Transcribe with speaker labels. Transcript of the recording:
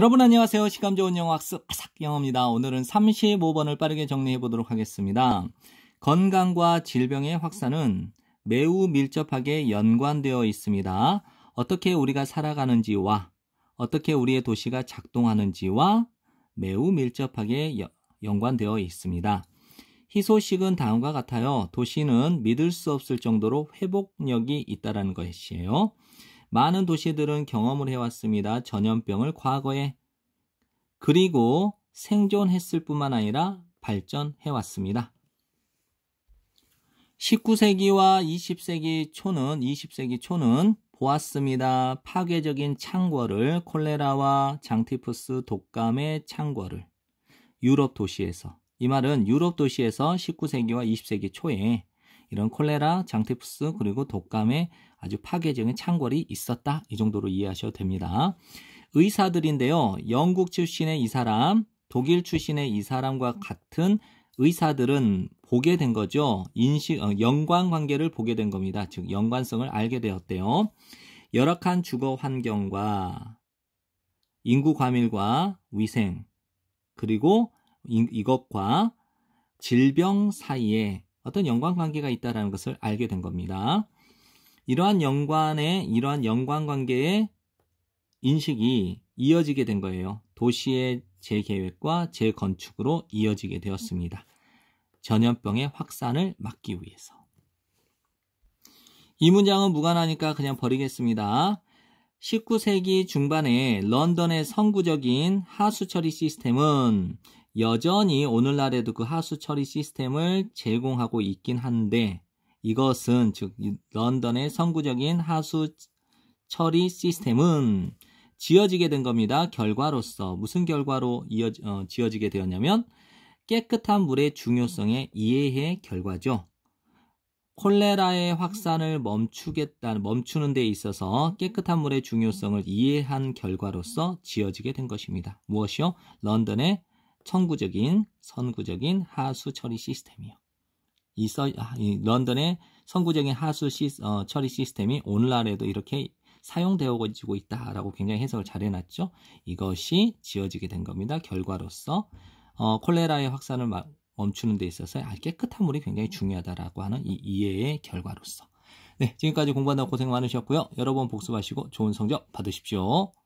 Speaker 1: 여러분 안녕하세요. 시감 좋은 영어 학습 아삭 영어입니다. 오늘은 35번을 빠르게 정리해 보도록 하겠습니다. 건강과 질병의 확산은 매우 밀접하게 연관되어 있습니다. 어떻게 우리가 살아가는지와 어떻게 우리의 도시가 작동하는지와 매우 밀접하게 여, 연관되어 있습니다. 희소식은 다음과 같아요. 도시는 믿을 수 없을 정도로 회복력이 있다라는 것이에요. 많은 도시들은 경험을 해왔습니다. 전염병을 과거에 그리고 생존했을 뿐만 아니라 발전해왔습니다. 19세기와 20세기 초는 20세기 초는 보았습니다. 파괴적인 창궐을 콜레라와 장티푸스 독감의 창궐을 유럽 도시에서 이 말은 유럽 도시에서 19세기와 20세기 초에 이런 콜레라, 장티푸스 그리고 독감에 아주 파괴적인 창궐이 있었다 이 정도로 이해하셔도 됩니다. 의사들인데요. 영국 출신의 이 사람, 독일 출신의 이 사람과 같은 의사들은 보게 된 거죠. 인식 어, 연관 관계를 보게 된 겁니다. 즉 연관성을 알게 되었대요. 열악한 주거 환경과 인구 과밀과 위생 그리고 이, 이것과 질병 사이에 어떤 연관관계가 있다라는 것을 알게 된 겁니다. 이러한 연관에 이러한 연관관계의 인식이 이어지게 된 거예요. 도시의 재계획과 재건축으로 이어지게 되었습니다. 전염병의 확산을 막기 위해서. 이 문장은 무관하니까 그냥 버리겠습니다. 19세기 중반에 런던의 선구적인 하수처리 시스템은 여전히 오늘날에도 그 하수 처리 시스템을 제공하고 있긴 한데 이것은 즉 런던의 선구적인 하수 처리 시스템은 지어지게 된 겁니다. 결과로서 무슨 결과로 이어, 어, 지어지게 되었냐면 깨끗한 물의 중요성에이해해 결과죠. 콜레라의 확산을 멈추겠다, 멈추는 데 있어서 깨끗한 물의 중요성을 이해한 결과로서 지어지게 된 것입니다. 무엇이요? 런던의 천구적인 선구적인 하수 처리 시스템이요. 이 서, 아, 런던의 선구적인 하수 시, 어, 처리 시스템이 오늘날에도 이렇게 사용되어지고 있다라고 굉장히 해석을 잘 해놨죠. 이것이 지어지게 된 겁니다. 결과로서 어, 콜레라의 확산을 멈추는 데 있어서 깨끗한 물이 굉장히 중요하다라고 하는 이 이해의 결과로서 네 지금까지 공부한다고 고생 많으셨고요. 여러 분 복습하시고 좋은 성적 받으십시오.